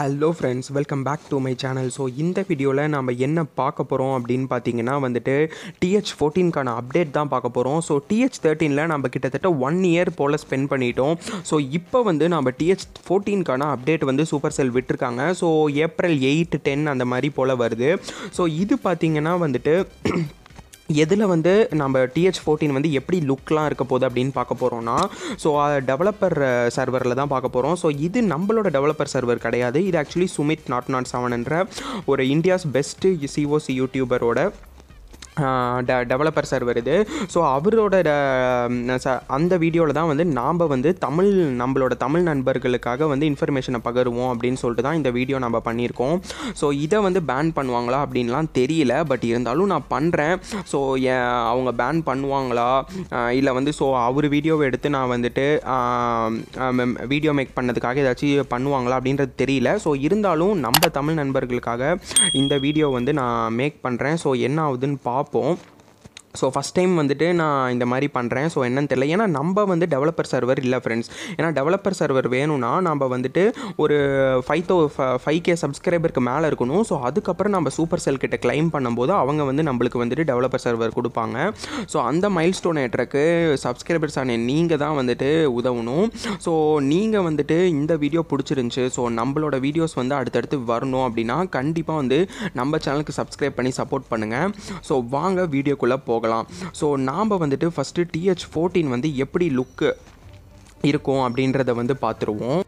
hello friends welcome back to my channel so இந்த வீடியோவில் நம்ம என்ன பார்க்க போகிறோம் அப்படின்னு பார்த்தீங்கன்னா வந்துட்டு டிஹெச் ஃபோர்டீன்கான அப்டேட் தான் பார்க்க போகிறோம் ஸோ டிஹெச் தேர்ட்டீனில் நம்ம கிட்டத்தட்ட ஒன் இயர் போல் ஸ்பெண்ட் பண்ணிட்டோம் ஸோ இப்போ வந்து நம்ம டிஹெச் ஃபோர்டீன்கான அப்டேட் வந்து சூப்பர் செல் விட்டுருக்காங்க ஸோ ஏப்ரல் எயிட் டென் அந்த மாதிரி போல் வருது ஸோ இது பார்த்தீங்கன்னா வந்துட்டு எதில் வந்து நம்ம டிஹெச் ஃபோர்டீன் வந்து எப்படி லுக்லாம் இருக்க போகுது அப்படின்னு பார்க்க போகிறோம்னா ஸோ டெவலப்பர் சர்வரில் தான் பார்க்க போகிறோம் ஸோ இது நம்மளோட டெவலப்பர் சர்வர் கிடையாது இது ஆக்சுவலி சுமித் நாட் நாட் செவன்ன்ற ஒரு இந்தியாஸ் பெஸ்ட்டு சிஓசி யூடியூபரோட டெவலப்பர் சார் வருது ஸோ அவரோட அந்த வீடியோவில் தான் வந்து நாம் வந்து தமிழ் நம்மளோட தமிழ் நண்பர்களுக்காக வந்து இன்ஃபர்மேஷனை பகருவோம் அப்படின்னு சொல்லிட்டு தான் இந்த வீடியோ நம்ம பண்ணியிருக்கோம் ஸோ இதை வந்து பேன் பண்ணுவாங்களா அப்படின்லாம் தெரியல பட் இருந்தாலும் நான் பண்ணுறேன் ஸோ அவங்க பேன் பண்ணுவாங்களா இல்லை வந்து ஸோ அவர் வீடியோவை எடுத்து நான் வந்துட்டு வீடியோ மேக் பண்ணதுக்காக ஏதாச்சும் பண்ணுவாங்களா அப்படின்றது தெரியல ஸோ இருந்தாலும் நம்ம தமிழ் நண்பர்களுக்காக இந்த வீடியோ வந்து நான் மேக் பண்ணுறேன் ஸோ என்ன ஆகுதுன்னு பார்ப்போம் bom ஸோ ஃபஸ்ட் டைம் வந்துட்டு நான் இந்த மாதிரி பண்ணுறேன் ஸோ என்னன்னு தெரியல ஏன்னா நம்ம வந்து டெவலப்பர் சர்வர் இல்லை ஃப்ரெண்ட்ஸ் ஏன்னா டெவலப்பர் சர்வர் வேணும்னா நம்ம வந்துட்டு ஒரு ஃபைவ் தௌ ஃபைவ் கே சப்ஸ்கிரைபருக்கு மேலே இருக்கணும் ஸோ அதுக்கப்புறம் நம்ம சூப்பர் செல் கிட்ட கிளைம் பண்ணும்போது அவங்க வந்து நம்மளுக்கு வந்துட்டு டெவலப்பர் சர்வர் கொடுப்பாங்க ஸோ அந்த மைல் ஸ்டோன் ஏற்றக்கு சப்ஸ்கிரைபர்ஸ் ஆன நீங்கள் தான் வந்துட்டு உதவணும் ஸோ நீங்கள் வந்துட்டு இந்த வீடியோ பிடிச்சிருந்துச்சு ஸோ நம்மளோட வீடியோஸ் வந்து அடுத்தடுத்து வரணும் அப்படின்னா கண்டிப்பாக வந்து நம்ம சேனலுக்கு சப்ஸ்கிரைப் பண்ணி சப்போர்ட் பண்ணுங்கள் ஸோ வாங்க வீடியோக்குள்ளே போ போகலாம் ஸோ நாம் வந்துட்டு ஃபஸ்ட்டு டிஹெச் ஃபோர்டீன் வந்து எப்படி லுக்கு இருக்கும் அப்படின்றத வந்து பார்த்துருவோம்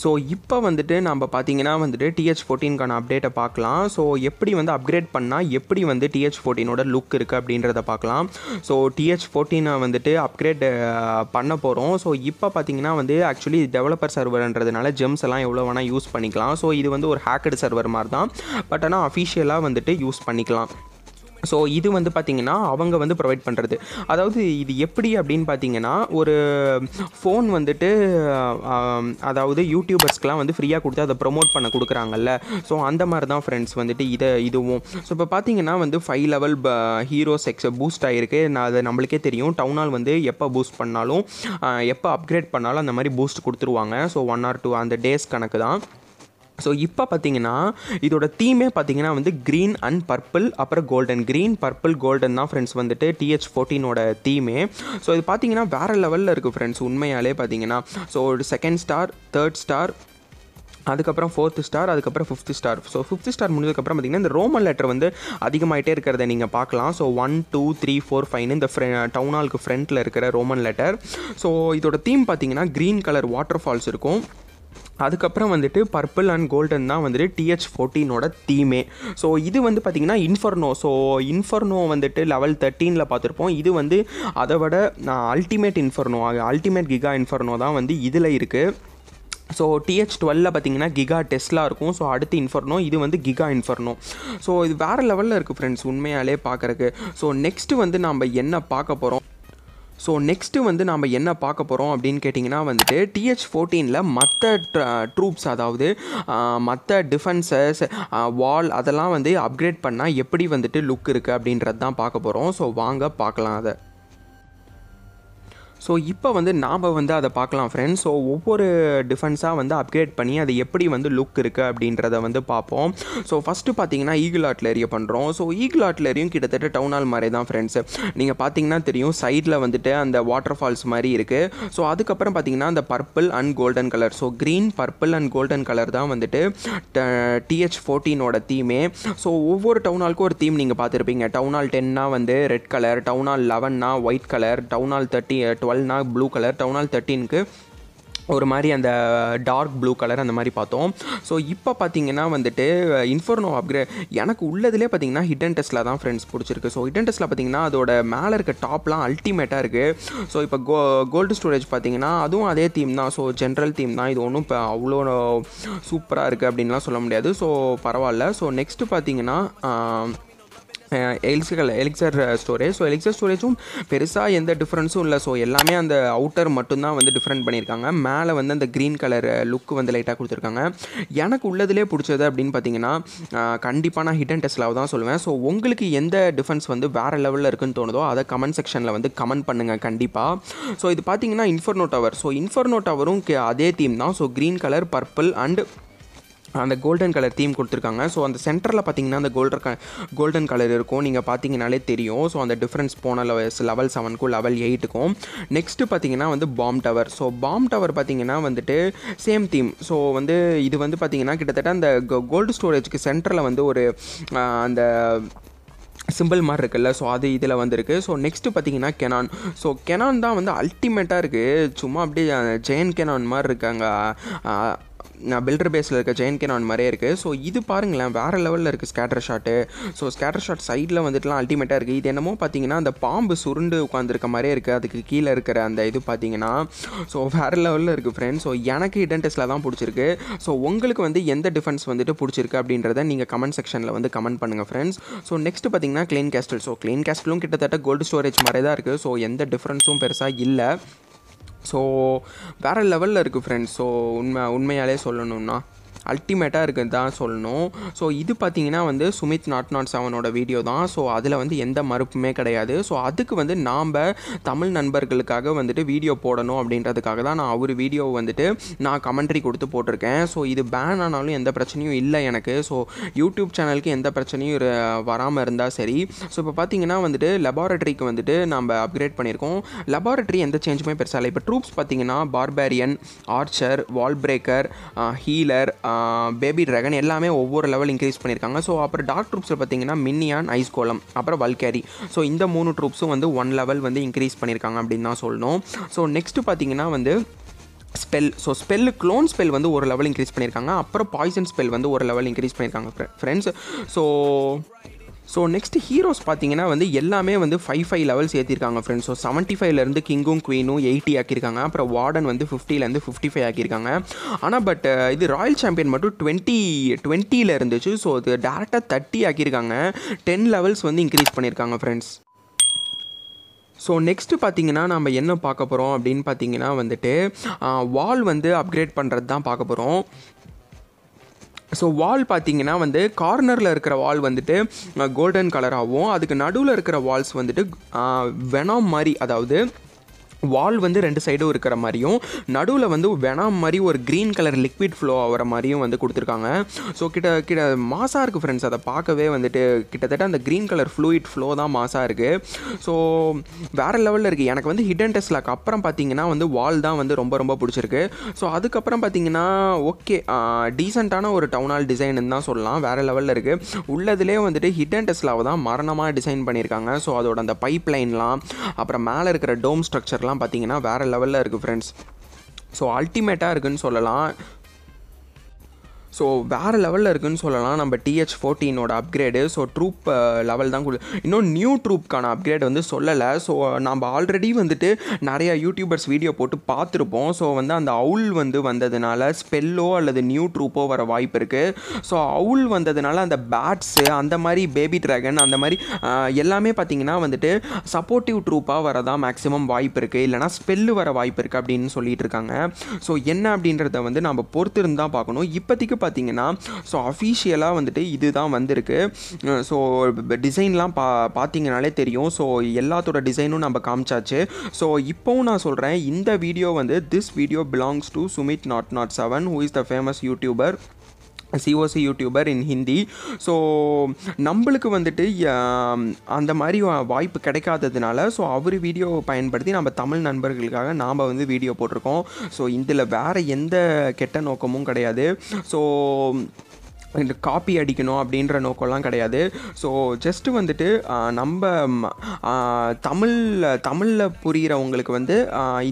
ஸோ இப்போ வந்துட்டு நம்ம பார்த்தீங்கன்னா வந்துட்டு டிஹெச் ஃபோர்டீன்கான அப்டேட்டை பார்க்கலாம் ஸோ எப்படி வந்து அப்கிரேட் பண்ணால் எப்படி வந்து டிஹெச் ஃபோர்டீனோட லுக் இருக்குது அப்படின்றத பார்க்கலாம் ஸோ டிஹெச் ஃபோர்டீனை வந்துட்டு அப்கிரேட் பண்ண போகிறோம் ஸோ இப்போ பார்த்தீங்கன்னா வந்து ஆக்சுவலி டெவலப்பர் சர்வர்ன்றதுனால ஜெம்ஸ் எல்லாம் எவ்வளோ வேணால் யூஸ் பண்ணிக்கலாம் ஸோ இது வந்து ஒரு ஹேக்கடு சர்வர் மாதிரி தான் பட் ஆனால் அஃபிஷியலாக வந்துட்டு யூஸ் பண்ணிக்கலாம் ஸோ இது வந்து பார்த்திங்கன்னா அவங்க வந்து ப்ரொவைட் பண்ணுறது அதாவது இது எப்படி அப்படின்னு பார்த்தீங்கன்னா ஒரு ஃபோன் வந்துட்டு அதாவது யூடியூபர்ஸ்க்கெலாம் வந்து ஃப்ரீயாக கொடுத்து அதை ப்ரொமோட் பண்ண கொடுக்குறாங்கல்ல ஸோ அந்த மாதிரி தான் ஃப்ரெண்ட்ஸ் வந்துட்டு இதை இதுவும் ஸோ இப்போ பார்த்தீங்கன்னா வந்து ஃபைவ் லெவல் ப ஹீரோ செக்ஸ் பூஸ்ட் ஆகிருக்கு நான் அதை நம்மளுக்கே தெரியும் டவுனால் வந்து எப்போ பூஸ்ட் பண்ணாலும் எப்போ அப்கிரேட் பண்ணாலும் அந்த மாதிரி பூஸ்ட் கொடுத்துருவாங்க ஸோ ஒன் ஆர் டூ அந்த டேஸ் கணக்கு தான் ஸோ இப்போ பார்த்தீங்கன்னா இதோட தீமே பார்த்தீங்கன்னா வந்து க்ரீன் அண்ட் பர்பிள் அப்புறம் கோல்டன் க்ரீன் பர்பிள் கோல்டன் தான் ஃப்ரெண்ட்ஸ் வந்துட்டு டிஹெச் ஃபோர்டீனோட தீமே ஸோ இது பார்த்தீங்கன்னா வேறு லெவலில் இருக்குது ஃப்ரெண்ட்ஸ் உண்மையாலே பார்த்தீங்கன்னா ஸோ ஒரு செகண்ட் ஸ்டார் தேர்ட் ஸ்டார் அதுக்கப்புறம் ஃபோர்த்து ஸ்டார் அதுக்கப்புறம் fifth star so fifth star முடிஞ்சதுக்கப்புறம் பார்த்திங்கன்னா இந்த ரோமன் லெட்டர் வந்து அதிகமாகிட்டே இருக்கிறத நீங்கள் பார்க்கலாம் so one two three four five இந்த ஃப்ரெ டவுனாலுக்கு ஃப்ரண்ட்டில் இருக்கிற ரோமன் லெட்டர் ஸோ இதோட தீம் பார்த்திங்கன்னா க்ரீன் கலர் வாட்டர் ஃபால்ஸ் இருக்கும் அதுக்கப்புறம் வந்துட்டு பர்பிள் அண்ட் கோல்டன் தான் வந்துட்டு டிஹெச் ஃபோர்டீனோட தீமே ஸோ இது வந்து பார்த்திங்கன்னா இன்ஃபர்னோ ஸோ இன்ஃபர்னோ வந்துட்டு லெவல் தேர்ட்டீனில் பார்த்துருப்போம் இது வந்து அதை விட ultimate inferno ultimate giga inferno தான் வந்து இதில் இருக்குது ஸோ டிஹெச் டுவெல்லில் பார்த்தீங்கன்னா கிகா டெஸ்ட்லாம் இருக்கும் ஸோ அடுத்து இன்ஃபர்னோ இது வந்து கிகா இன்ஃபர்னோ ஸோ இது வேறு லெவலில் இருக்குது ஃப்ரெண்ட்ஸ் உண்மையாலே பார்க்குறக்கு ஸோ நெக்ஸ்ட்டு வந்து நம்ம என்ன பார்க்க போகிறோம் ஸோ நெக்ஸ்ட்டு வந்து நாம் என்ன பார்க்க போகிறோம் அப்படின்னு கேட்டிங்கன்னா வந்துட்டு டிஹெச் ஃபோர்டீனில் மற்ற ட்ரூப்ஸ் அதாவது மற்ற டிஃபென்சஸ் வால் அதெல்லாம் வந்து அப்கிரேட் பண்ணால் எப்படி வந்துட்டு லுக் இருக்குது அப்படின்றது தான் பார்க்க போகிறோம் ஸோ வாங்க பார்க்கலாம் அதை ஸோ இப்போ வந்து நாம் வந்து அதை பார்க்கலாம் ஃப்ரெண்ட்ஸ் ஸோ ஒவ்வொரு டிஃபென்ஸாக வந்து அப்கிரேட் பண்ணி அது எப்படி வந்து லுக் இருக்குது அப்படின்றத வந்து பார்ப்போம் ஸோ ஃபஸ்ட்டு பார்த்தீங்கன்னா ஈகிள் ஏரியா பண்ணுறோம் ஸோ ஈகிள் ஆட்லரியும் கிட்டத்தட்ட டவுன் ஹால் மாதிரி தான் ஃப்ரெண்ட்ஸ் நீங்கள் பார்த்தீங்கன்னா தெரியும் சைடில் வந்துட்டு அந்த வாட்டர் ஃபால்ஸ் மாதிரி இருக்குது ஸோ அதுக்கப்புறம் பார்த்தீங்கன்னா அந்த purple and golden colour so green purple and golden colour தான் வந்துட்டு டிஹெச் ஃபோர்டீனோட தீமே ஸோ ஒவ்வொரு டவுன் ஹாலுக்கும் ஒரு தீம் நீங்கள் பார்த்துருப்பீங்க டவுன் ஹால் டென்னா வந்து ரெட் கலர் டவுன் ஹால் லெவன்னா white colour town hall thirty twelve டுவெல்னா ப்ளூ கலர் டவுன் ஹால் தேர்ட்டீனுக்கு ஒரு மாதிரி அந்த டார்க் ப்ளூ கலர் அந்த மாதிரி பார்த்தோம் ஸோ இப்போ பார்த்தீங்கன்னா வந்துட்டு இன்ஃபோர்னோ அப்கிரே எனக்கு உள்ளதுலேயே பார்த்தீங்கன்னா ஹிடன் டெஸ்ட்டில் தான் ஃப்ரெண்ட்ஸ் பிடிச்சிருக்கு ஸோ ஹிடன் டெஸ்ட்டில் பார்த்தீங்கன்னா அதோட மேலே இருக்க டாப்லாம் அல்டிமேட்டாக இருக்குது ஸோ இப்போ கோ கோல்டு ஸ்டோரேஜ் பார்த்தீங்கன்னா அதுவும் அதே தீம் தான் ஸோ ஜென்ரல் தீம் தான் இது ஒன்றும் இப்போ அவ்வளோ சூப்பராக இருக்குது அப்படின்லாம் சொல்ல முடியாது ஸோ பரவாயில்ல ஸோ நெக்ஸ்ட்டு பார்த்தீங்கன்னா elixir elixir storage so elixir ஸ்டோரேஜும் பெருசாக எந்த டிஃப்ரென்ஸும் இல்லை ஸோ எல்லாமே அந்த அவுட்டர் மட்டும்தான் வந்து டிஃப்ரெண்ட் பண்ணியிருக்காங்க மேலே வந்து அந்த க்ரீன் கலர் லுக் வந்து லைட்டாக கொடுத்துருக்காங்க எனக்கு உள்ளதிலே பிடிச்சது அப்படின்னு பார்த்தீங்கன்னா கண்டிப்பாக நான் ஹிட் அண்ட் தான் சொல்லுவேன் ஸோ உங்களுக்கு எந்த டிஃபென்ஸ் வந்து வேறு லெவலில் இருக்குன்னு தோணுதோ அதை கமெண்ட் செக்ஷனில் வந்து கமெண்ட் பண்ணுங்கள் கண்டிப்பாக ஸோ இது பார்த்தீங்கன்னா இன்ஃபர்னோ டவர் ஸோ இன்ஃபர்னோ டவரும் அதே தீம் தான் so green colour purple and அந்த கோல்டன் கலர் தீம் கொடுத்துருக்காங்க ஸோ அந்த சென்டரில் பார்த்தீங்கன்னா அந்த கோல்டர் க கோல்டன் கலர் இருக்கும் நீங்கள் பார்த்தீங்கனாலே தெரியும் ஸோ அந்த டிஃப்ரென்ஸ் போன லெவல்ஸ் லெவல் செவனுக்கும் லெவல் எயிட்டுக்கும் நெக்ஸ்ட்டு பார்த்தீங்கன்னா வந்து bomb tower so bomb tower பார்த்தீங்கன்னா வந்துட்டு சேம் தீம் ஸோ வந்து இது வந்து பார்த்தீங்கன்னா கிட்டத்தட்ட அந்த கோல்டு ஸ்டோரேஜுக்கு சென்டரில் வந்து ஒரு அந்த சிம்பிள் மாதிரி இருக்குல்ல ஸோ அது இதில் வந்திருக்கு ஸோ நெக்ஸ்ட்டு பார்த்தீங்கன்னா கெனான் ஸோ கெனான் தான் வந்து அல்டிமேட்டாக இருக்குது சும்மா அப்படியே ஜெயன் கெனான் மாதிரி இருக்காங்க நான் பில்டர் பேஸில் இருக்க ஜெயின் கேனான் மாதிரியே இருக்குது ஸோ இது பாருங்களேன் வேறு லெவலில் இருக்குது scatter shot so scatter shot சைடில் வந்துட்டுலாம் அல்டிமேட்டாக இருக்குது இது என்னமோ பார்த்தீங்கன்னா அந்த பாம்பு சுருண்டு உட்காந்துருக்க மாதிரியே இருக்குது அதுக்கு கீழே இருக்கிற அந்த இது பார்த்தீங்கன்னா ஸோ வேறு லெவலில் இருக்குது ஃப்ரெண்ட்ஸ் ஸோ எனக்கு இடன் தான் பிடிச்சிருக்கு ஸோ உங்களுக்கு வந்து எந்த டிஃபென்ஸ் வந்துட்டு பிடிச்சிருக்கு அப்படின்றத நீங்கள் கமெண்ட் செக்ஷனில் வந்து கமெண்ட் பண்ணுங்கள் ஃப்ரெண்ட்ஸ் ஸோ நெக்ஸ்ட் பார்த்தீங்கன்னா க்ளீன் கேஸ்டல் ஸோ க்ளீன் கேஸ்டலும் கிட்டத்தட்ட கோல்டு ஸ்டோரேஜ் மாதிரி தான் இருக்குது ஸோ எந்த டிஃப்ரென்ஸும் பெருசாக இல்லை ஸோ வேறு லெவலில் இருக்குது ஃப்ரெண்ட்ஸ் ஸோ உண்மை உண்மையாலே சொல்லணுன்னா அல்டிமேட்டாக இருக்குது தான் சொல்லணும் ஸோ இது பார்த்தீங்கன்னா வந்து சுமித் நாட் நாட் செவனோட வீடியோ தான் ஸோ அதில் வந்து எந்த மறுப்புமே கிடையாது ஸோ அதுக்கு வந்து நாம் தமிழ் நண்பர்களுக்காக வந்துட்டு வீடியோ போடணும் அப்படின்றதுக்காக தான் நான் அவர் வீடியோ வந்துட்டு நான் கமெண்ட்ரி கொடுத்து போட்டிருக்கேன் ஸோ இது பேன் ஆனாலும் எந்த பிரச்சனையும் இல்லை எனக்கு ஸோ யூடியூப் சேனலுக்கு எந்த பிரச்சனையும் வராமல் இருந்தால் சரி ஸோ இப்போ பார்த்தீங்கன்னா வந்துட்டு லெபார்ட்ரிக்கு வந்துட்டு நம்ம அப்கிரேட் பண்ணியிருக்கோம் லெபார்ட்ரி எந்த சேஞ்சுமே பெருசாக இல்லை இப்போ ட்ரூப்ஸ் பார்த்தீங்கன்னா barbarian archer wall breaker healer baby dragon எல்லாமே ஒவ்வொரு லெவல் இன்க்ரீஸ் பண்ணியிருக்காங்க ஸோ அப்புறம் டாக் ட்ரூப்ஸில் பார்த்தீங்கன்னா மின்னியான் ஐஸ் கோலம் அப்புறம் வல்கேரி ஸோ இந்த மூணு ட்ரூப்ஸும் வந்து ஒன் லெவல் வந்து இன்க்ரீஸ் பண்ணியிருக்காங்க அப்படின்னு தான் சொல்லணும் ஸோ நெக்ஸ்ட்டு பார்த்தீங்கன்னா வந்து spell so spell clone spell வந்து ஒரு லெவல் இன்க்ரீஸ் பண்ணியிருக்காங்க அப்புறம் பாய்சன் ஸ்பெல் வந்து ஒரு லெவல் இன்க்ரீஸ் பண்ணியிருக்காங்க friends so so next heroes பார்த்தீங்கன்னா வந்து எல்லாமே வந்து ஃபைவ் ஃபைவ் லெவல்ஸ் ஏற்றிருக்காங்க ஃப்ரெண்ட்ஸ் ஸோ செவன்ட்டி ஃபைவ்லேருந்து கிங்கும் குவீனும் எயிட்டி ஆக்கியிருக்காங்க அப்புறம் வார்டன் வந்து ஃபிஃப்டிலேருந்து ஃபிஃப்டி ஃபைவ் ஆக்கியிருக்காங்க ஆனால் பட் uh, இது ராயல் சாம்பியன் மட்டும் டுவெண்ட்டி டுவெண்ட்டியில் இருந்துச்சு ஸோ அது டேரெக்டாக தேர்ட்டி ஆக்கியிருக்காங்க டென் லெவல்ஸ் வந்து இன்க்ரீஸ் பண்ணியிருக்காங்க ஃப்ரெண்ட்ஸ் ஸோ நெக்ஸ்ட்டு பார்த்தீங்கன்னா நம்ம என்ன பார்க்க போகிறோம் அப்படின்னு பார்த்தீங்கன்னா வந்துட்டு வால் uh, வந்து அப்கிரேட் பண்ணுறது தான் பார்க்க போகிறோம் ஸோ வால் பார்த்தீங்கன்னா வந்து கார்னரில் இருக்கிற வால் வந்துட்டு கோல்டன் கலராகவும் அதுக்கு நடுவில் இருக்கிற வால்ஸ் வந்துட்டு வெனாம் மாதிரி அதாவது வால் வந்து ரெண்டு சைடும் இருக்கிற மாதிரியும் நடுவில் வந்து வெனா மாதிரி ஒரு க்ரீன் கலர் லிக்விட் ஃப்ளோ ஆகிற மாதிரியும் வந்து கொடுத்துருக்காங்க ஸோ கிட்ட கிட்ட மாசாக இருக்குது ஃப்ரெண்ட்ஸ் அதை பார்க்கவே வந்துட்டு கிட்டத்தட்ட அந்த க்ரீன் கலர் ஃப்ளூயிட் ஃப்ளோ தான் மாசாக இருக்குது ஸோ வேறு லெவலில் இருக்குது எனக்கு வந்து ஹிடன் டெஸ்ட்லாக்கு அப்புறம் பார்த்தீங்கன்னா வந்து வால் தான் வந்து ரொம்ப ரொம்ப பிடிச்சிருக்கு ஸோ அதுக்கப்புறம் பார்த்தீங்கன்னா ஓகே டீசெண்டான ஒரு டவுனால் டிசைன் தான் சொல்லலாம் வேறு லெவலில் இருக்குது உள்ளதுலேயே வந்துட்டு ஹிடன் டெஸ்ட்லாவை தான் மரணமாக டிசைன் பண்ணியிருக்காங்க ஸோ அதோட அந்த பைப் லைன்லாம் அப்புறம் மேலே இருக்கிற டோம் ஸ்ட்ரக்சர் ஒர்க்லாம் பார்த்தீங்கன்னா வேறு லெவலில் இருக்குது ஃப்ரெண்ட்ஸ் ஸோ அல்டிமேட்டாக இருக்குதுன்னு சொல்லலாம் ஸோ வேறு லெவலில் இருக்குதுன்னு சொல்லலாம் நம்ம டிஹெச் ஃபோர்டீனோட அப்கிரேடு ஸோ ட்ரூப் லெவல் தான் கொடு இன்னும் நியூ ட்ரூப்கான அப்கிரேட் வந்து சொல்லலை ஸோ நம்ம ஆல்ரெடி வந்துட்டு நிறையா யூடியூபர்ஸ் வீடியோ போட்டு பார்த்துருப்போம் ஸோ வந்து அந்த அவுல் வந்து வந்ததுனால ஸ்பெல்லோ அல்லது நியூ ட்ரூப்போ வர வாய்ப்பு இருக்குது ஸோ அவுல் வந்ததுனால அந்த பேட்ஸு அந்த மாதிரி பேபி ட்ராகன் அந்த மாதிரி uh, எல்லாமே பார்த்திங்கன்னா வந்துட்டு சப்போர்ட்டிவ் ட்ரூப்பாக வரதான் மேக்ஸிமம் வாய்ப்பு இருக்குது இல்லைனா ஸ்பெல்லு வர வாய்ப்பு இருக்குது அப்படின்னு சொல்லிட்டு இருக்காங்க ஸோ என்ன அப்படின்றத வந்து நம்ம பொறுத்திருந்து தான் பார்க்கணும் இப்போதைக்கு பார்த்தீங்கன்னா ஸோ அஃபீஷியலாக வந்துட்டு இதுதான் வந்திருக்கு ஸோ டிசைன்லாம் பா பார்த்தீங்கனாலே தெரியும் ஸோ எல்லாத்தோட டிசைனும் நம்ம காமிச்சாச்சு ஸோ இப்போவும் நான் சொல்கிறேன் இந்த வீடியோ வந்து this video belongs to Sumit not nought seven who is the famous YouTuber COC YouTuber in Hindi so நம்மளுக்கு வந்துட்டு அந்த மாதிரி வாய்ப்பு கிடைக்காததுனால ஸோ அவர் வீடியோவை பயன்படுத்தி நம்ம தமிழ் நண்பர்களுக்காக நாம் வந்து வீடியோ போட்டிருக்கோம் ஸோ இதில் வேறு எந்த கெட்ட நோக்கமும் கிடையாது ஸோ இந்த காப்பி அடிக்கணும் அப்படின்ற நோக்கம்லாம் கிடையாது ஸோ ஜஸ்ட்டு வந்துட்டு நம்ம தமிழில் தமிழில் புரிகிறவங்களுக்கு வந்து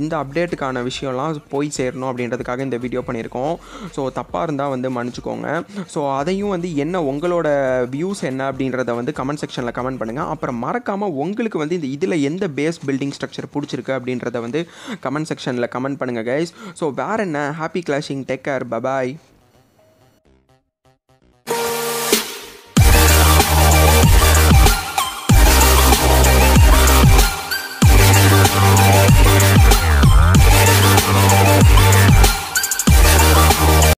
இந்த அப்டேட்டுக்கான விஷயம்லாம் போய் சேரணும் அப்படின்றதுக்காக இந்த வீடியோ பண்ணியிருக்கோம் ஸோ தப்பாக இருந்தால் வந்து மன்னிச்சிக்கோங்க ஸோ அதையும் வந்து என்ன உங்களோட வியூஸ் என்ன அப்படின்றத வந்து கமெண்ட் செக்ஷனில் கமெண்ட் பண்ணுங்கள் அப்புறம் மறக்காமல் உங்களுக்கு வந்து இந்த இதில் எந்த பேஸ் பில்டிங் ஸ்ட்ரக்சர் பிடிச்சிருக்கு அப்படின்றத வந்து கமெண்ட் செக்ஷனில் கமெண்ட் பண்ணுங்கள் கைஸ் ஸோ வேறு என்ன happy clashing take care bye bye